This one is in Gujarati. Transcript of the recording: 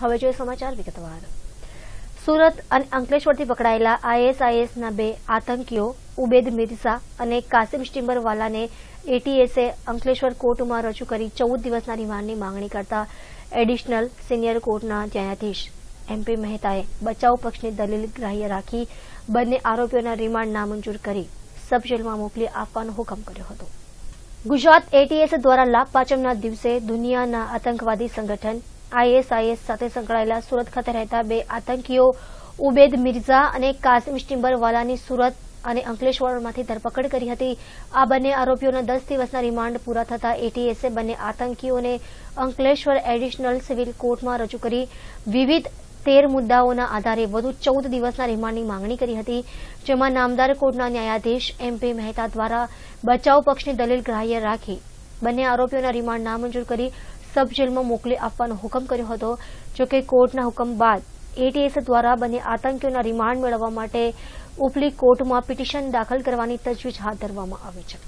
હવે જોઈએ સમાચાર વિગતવાર સુરત અને અંકલેશ્વરથી પકડાયેલા આઈએસઆઈએસના બે આતંકીઓ ઉબેદ મિર્ઝા અને કાસિમ સ્ટીમ્બરવાલાને એટીએસે અંકલેશ્વર કોર્ટમાં રજૂ કરી ચૌદ દિવસના રિમાન્ડની માંગણી કરતા એડિશનલ સિનિયર કોર્ટના ન્યાયાધીશ એમપી મહેતાએ બચાવ પક્ષની દલીલ ગ્રાહ્ય રાખી બંને આરોપીઓના રિમાન્ડ નામંજૂર કરી સબ મોકલી આપવાનો હુકમ કર્યો હતો ગુજરાત એટીએસ દ્વારા લાભ પાંચમના દિવસે દુનિયાના આતંકવાદી સંગઠન આઈએસઆઈએસ સાથે સંકળાયેલા સુરત ખાતે રહેતા બે આતંકીઓ ઉબેદ મિર્ઝા અને કાસિમ સ્ટીમ્બરવાલાની સુરત અને અંકલેશ્વરમાંથી ધરપકડ કરી હતી આ બંને આરોપીઓના દસ દિવસના રિમાન્ડ પૂરા થતા એટીએસે બંને આતંકીઓને અંકલેશ્વર એડિશનલ સિવિલ કોર્ટમાં રજૂ કરી વિવિધ તેર મુદ્દાઓના આધારે વધુ ચૌદ દિવસના રિમાન્ડની માંગણી કરી હતી જેમાં નામદાર કોર્ટના ન્યાયાધીશ એમપી મહેતા દ્વારા બચાવ પક્ષની દલીલ ગ્રાહ્ય રાખી બંને આરોપીઓના રિમાન્ડ નામંજૂર કરી સબ મોકલી આપવાનો હુકમ કર્યો હતો જોકે કોર્ટના હુકમ બાદ એટીએસ દ્વારા બંને આતંકીઓના રિમાન્ડ મેળવવા માટે ઉપલી કોર્ટમાં પિટિશન દાખલ કરવાની તજવીજ હાથ ધરવામાં આવી છે